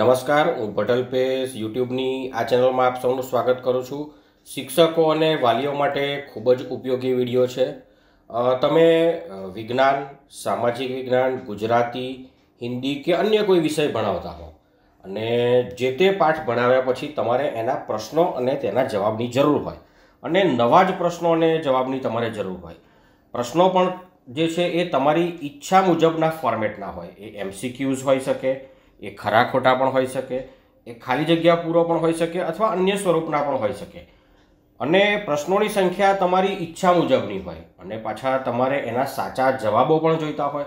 નમસ્કાર હું ભટલ પેશ યુટ્યુબની આ ચેનલમાં આપ સૌનું સ્વાગત કરું છું શિક્ષકો અને વાલીઓ માટે ખૂબ જ ઉપયોગી વિડીયો છે તમે વિજ્ઞાન સામાજિક વિજ્ઞાન ગુજરાતી હિન્દી કે અન્ય કોઈ વિષય ભણાવતા હો અને જે તે પાઠ ભણાવ્યા પછી તમારે એના પ્રશ્નો અને તેના જવાબની જરૂર હોય અને નવા જ પ્રશ્નો અને જવાબની તમારે જરૂર હોય પ્રશ્નો પણ જે છે એ તમારી ઈચ્છા મુજબના ફોર્મેટના હોય એ એમસીક્યુઝ હોઈ શકે એ ખરા ખોટા પણ હોઈ શકે એ ખાલી જગ્યા પૂરો પણ હોઈ શકે અથવા અન્ય સ્વરૂપના પણ હોઈ શકે અને પ્રશ્નોની સંખ્યા તમારી ઈચ્છા મુજબની હોય અને પાછા તમારે એના સાચા જવાબો પણ જોઈતા હોય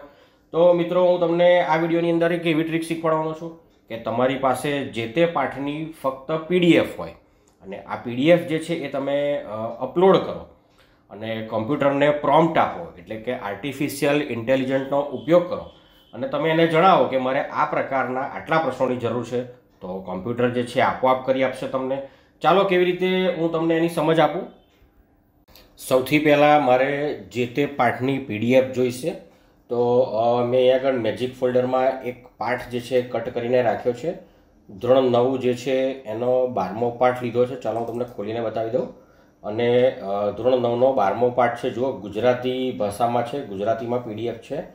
તો મિત્રો હું તમને આ વિડીયોની અંદર એક એવી ટ્રીક શીખવાડવાનો છું કે તમારી પાસે જે તે પાઠની ફક્ત પીડીએફ હોય અને આ પીડીએફ જે છે એ તમે અપલોડ કરો અને કોમ્પ્યુટરને પ્રોમ્પ્ટ આપો એટલે કે આર્ટિફિશિયલ ઇન્ટેલિજન્ટનો ઉપયોગ કરો અને તમે એને જણાવો કે મારે આ પ્રકારના આટલા પ્રશ્નોની જરૂર છે તો કોમ્પ્યુટર જે છે આપોઆપ કરી આપશે તમને ચાલો કેવી રીતે હું તમને એની સમજ આપું સૌથી પહેલાં મારે જે તે પાઠની પીડીએફ જોઈશે તો મેં અહીંયા આગળ મેજિક ફોલ્ડરમાં એક પાઠ જે છે કટ કરીને રાખ્યો છે ધોરણ નવ જે છે એનો બારમો પાઠ લીધો છે ચાલો હું તમને ખોલીને બતાવી દઉં અને ધોરણ નવનો બારમો પાઠ છે જુઓ ગુજરાતી ભાષામાં છે ગુજરાતીમાં પીડીએફ છે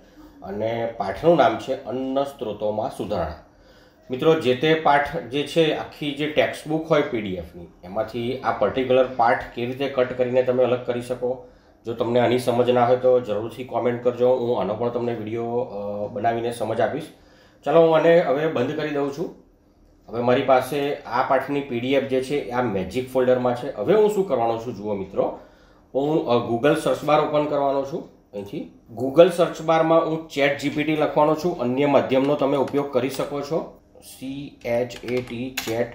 અને પાઠનું નામ છે અન્ન સ્ત્રોતોમાં સુધારણા મિત્રો જે તે પાઠ જે છે આખી જે ટેક્સ્ટ બુક હોય પીડીએફની એમાંથી આ પર્ટિક્યુલર પાઠ કેવી રીતે કટ કરીને તમે અલગ કરી શકો જો તમને આની સમજ ના હોય તો જરૂરથી કોમેન્ટ કરજો હું આનો પણ તમને વિડીયો બનાવીને સમજ આપીશ ચાલો હું આને હવે બંધ કરી દઉં છું હવે મારી પાસે આ પાઠની પીડીએફ જે છે આ મેજિક ફોલ્ડરમાં છે હવે હું શું કરવાનો છું જુઓ મિત્રો હું ગૂગલ સર્ચ બાર ઓપન કરવાનો છું અહીંથી ગૂગલ સર્ચ બારમાં હું ચેટ જીપીટી લખવાનો છું અન્ય માધ્યમનો તમે ઉપયોગ કરી શકો છો C H A T chat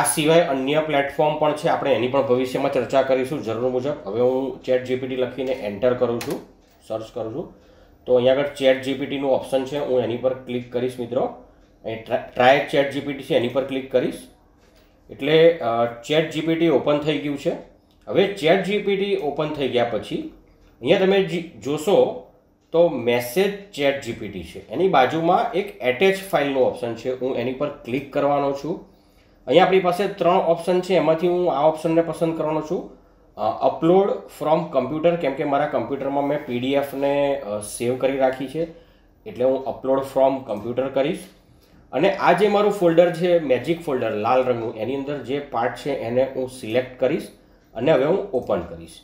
આ સિવાય અન્ય પ્લેટફોર્મ પણ છે આપણે એની પણ ભવિષ્યમાં ચર્ચા કરીશું જરૂર મુજબ હવે હું ચેટ જીપીટી લખીને એન્ટર કરું છું સર્ચ કરું છું તો અહીંયા આગળ ચેટ જીપીટીનું ઓપ્શન છે હું એની પર ક્લિક કરીશ મિત્રો અહીં ટ્રાય ચેટ જીપીટી છે એની પર ક્લિક કરીશ એટલે ચેટ જીપીટી ઓપન થઈ ગયું છે હવે ચેટ જીપીટી ઓપન થઈ ગયા પછી અહીંયા તમે જોશો તો મેસેજ ચેટ જીપીટી છે એની બાજુમાં એક એટેચ ફાઇલનું ઓપ્શન છે હું એની પર ક્લિક કરવાનો છું અહીંયા આપણી પાસે ત્રણ ઓપ્શન છે એમાંથી હું આ ઓપ્શનને પસંદ કરવાનો છું અપલોડ ફ્રોમ કમ્પ્યુટર કેમ કે મારા કમ્પ્યુટરમાં મેં પીડીએફને સેવ કરી રાખી છે એટલે હું અપલોડ ફ્રોમ કમ્પ્યુટર કરીશ અને આ જે મારું ફોલ્ડર છે મેજિક ફોલ્ડર લાલ રંગનું એની અંદર જે પાર્ટ છે એને હું સિલેક્ટ કરીશ અને હવે હું ઓપન કરીશ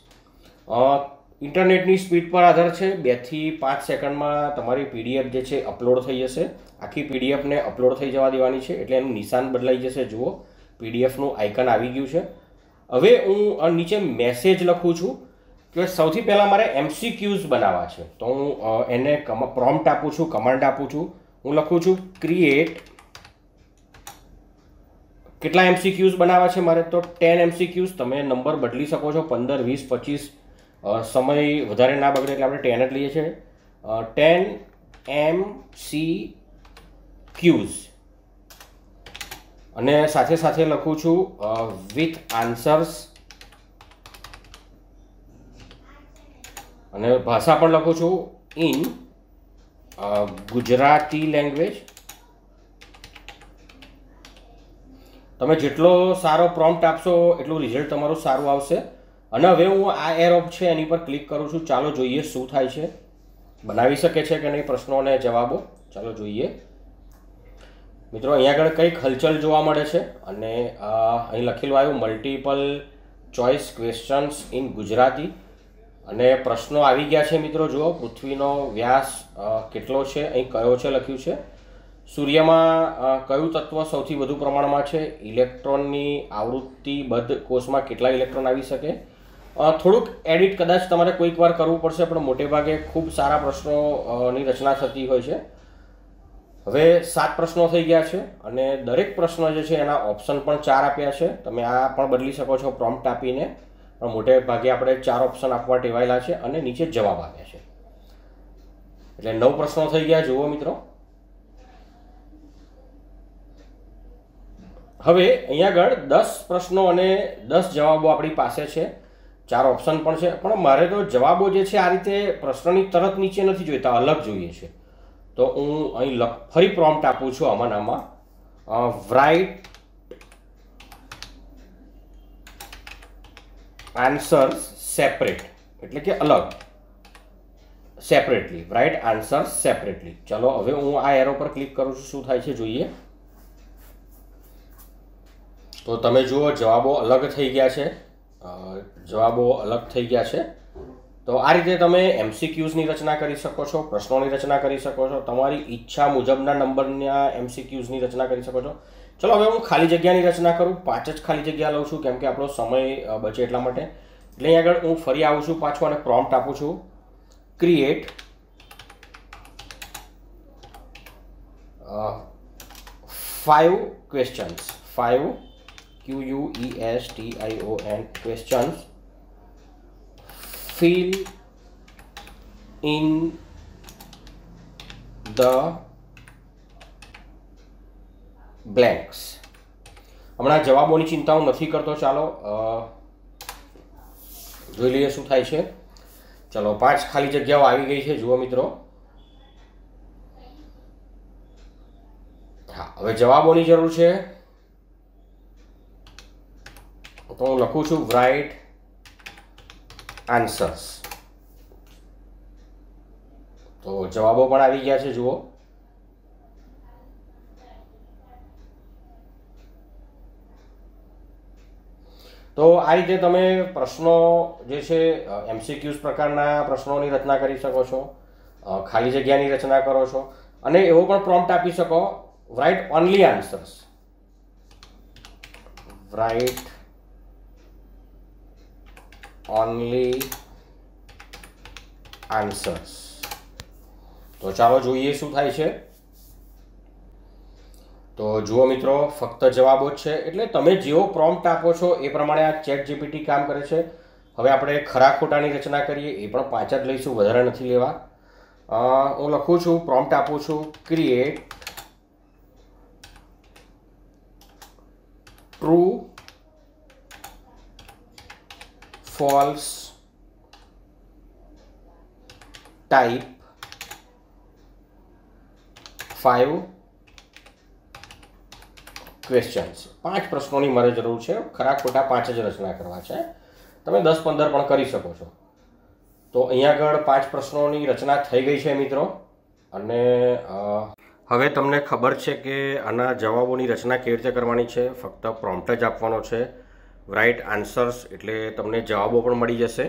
ઇન્ટરનેટની સ્પીડ પર આધાર છે બેથી પાંચ સેકન્ડમાં તમારી પીડીએફ જે છે અપલોડ થઈ જશે આખી પીડીએફને અપલોડ થઈ જવા દેવાની છે એટલે એનું નિશાન બદલાઈ જશે જુઓ પીડીએફનું આઇકન આવી ગયું છે હવે હું નીચે મેસેજ લખું છું કે સૌથી પહેલાં મારે એમસીક્યુઝ બનાવવા છે તો હું એને કમ પ્રોમ્પ્ટ આપું છું કમાન્ડ આપું છું હું લખું છું ક્રિએટ કેટલા એમસીક્યુઝ બનાવવા છે મારે તો ટેન એમસીક્યુઝ તમે નંબર બદલી શકો છો પંદર વીસ પચીસ સમય વધારે ના બગડે એટલે આપણે ટેન જ લઈએ છીએ ટેન એમ સી ક્યુઝ અને સાથે સાથે લખું છું વિથ આન્સર્સ અને ભાષા પણ લખું છું ઇન ગુજરાતી લેંગ્વેજ તમે જેટલો સારો પ્રોમ્પ્ટ આપશો એટલું રિઝલ્ટ તમારું સારું આવશે અને હવે હું આ એરોપ છે એની પર ક્લિક કરું છું ચાલો જોઈએ શું થાય છે બનાવી શકે છે કે નહીં પ્રશ્નો અને જવાબો ચાલો જોઈએ મિત્રો અહીંયા આગળ કંઈક હલચલ જોવા મળે છે અને અહીં લખેલું આવ્યું multiple choice questions in Gujarati અને પ્રશ્નો આવી ગયા છે મિત્રો જુઓ પૃથ્વીનો વ્યાસ કેટલો છે અહીં કયો છે લખ્યું છે સૂર્યમાં કયું તત્વ સૌથી વધુ પ્રમાણમાં છે ઇલેક્ટ્રોનની આવૃત્તિબદ્ધ કોષમાં કેટલા ઇલેક્ટ્રોન આવી શકે થોડુંક એડિટ કદાચ તમારે કોઈક વાર કરવું પડશે પણ મોટે ભાગે ખૂબ સારા પ્રશ્નોની રચના થતી હોય છે હવે સાત પ્રશ્નો થઈ ગયા છે અને દરેક પ્રશ્ન જે છે એના ઓપ્શન પણ ચાર આપ્યા છે તમે આ પણ બદલી શકો છો પ્રોમ્પ્ટ આપીને પણ મોટે ભાગે આપણે ચાર ઓપ્શન આપવા ટેવાયેલા છે અને નીચે જવાબ આપ્યા છે એટલે નવ પ્રશ્નો થઈ ગયા જુઓ મિત્રો હવે અહીંયા આગળ દસ પ્રશ્નો અને દસ જવાબો આપણી પાસે છે ચાર ઓપ્શન પણ છે પણ મારે તો જવાબો જે છે આ રીતે પ્રશ્નની તરત નીચે નથી જોઈતા અલગ જોઈએ છે તો હું અહીં લખ ફરી પ્રોમ્પ્ટ આપું છું આમાં રાઇટ આન્સર સેપરેટ એટલે કે અલગ સેપરેટલી રાઇટ આન્સર સેપરેટલી ચલો હવે હું આ એરો પર ક્લિક કરું છું શું થાય છે જોઈએ તો તમે જુઓ જવાબો અલગ થઈ ગયા છે જવાબો અલગ થઈ ગયા છે તો આ રીતે તમે એમસીક્યુઝની રચના કરી શકો છો પ્રશ્નોની રચના કરી શકો છો તમારી ઈચ્છા મુજબના નંબરના એમસીક્યુઝની રચના કરી શકો છો ચલો હવે હું ખાલી જગ્યાની રચના કરું પાંચ જ ખાલી જગ્યા લઉં છું કેમ કે આપણો સમય બચે એટલા માટે એટલે અહીં આગળ હું ફરી આવું છું પાછું અને પ્રોમ્પ્ટ આપું છું create five questions five Q U E S T I O N questions fill in the blanks હમણાં જવાબોની ચિંતા હું નથી કરતો ચાલો જોઈ લઈએ શું થાય છે ચાલો પાંચ ખાલી જગ્યાઓ આવી ગઈ છે જુઓ મિત્રો હા હવે જવાબોની જરૂર છે તો હું લખું છું રાઇટ આન્સર્સ તો જવાબો પણ આવી ગયા છે જુઓ તો આ રીતે તમે પ્રશ્નો જે છે એમસીક્યુઝ પ્રકારના પ્રશ્નોની રચના કરી શકો છો ખાલી જગ્યાની રચના કરો છો અને એવો પણ પ્રોમ્પ્ટ આપી શકો write only answers write only answers તો ચાલો જોઈએ શું થાય છે તો જુઓ મિત્રો ફક્ત જવાબો જ છે એટલે તમે જેવો પ્રોમ્પ્ટ આપો છો એ પ્રમાણે આ ચેટ જીપીટી કામ કરે છે હવે આપણે ખરા ખોટાની રચના કરીએ એ પણ પાછા જ લઈશું વધારે નથી લેવા હું લખું છું પ્રોમ્પ્ટ આપું છું create true false type 5 questions પાંચ પ્રશ્નોની મારે જરૂર છે ખરા ખોટા પાંચ જ રચના કરવા છે તમે દસ પંદર પણ કરી શકો છો તો અહીંયા આગળ પાંચ પ્રશ્નોની રચના થઈ ગઈ છે મિત્રો અને હવે તમને ખબર છે કે આના જવાબોની રચના કેવી રીતે કરવાની છે ફક્ત પ્રોમ્પ્ટ જ આપવાનો છે રાઇટ આન્સર્સ એટલે તમને જવાબો પણ મળી જશે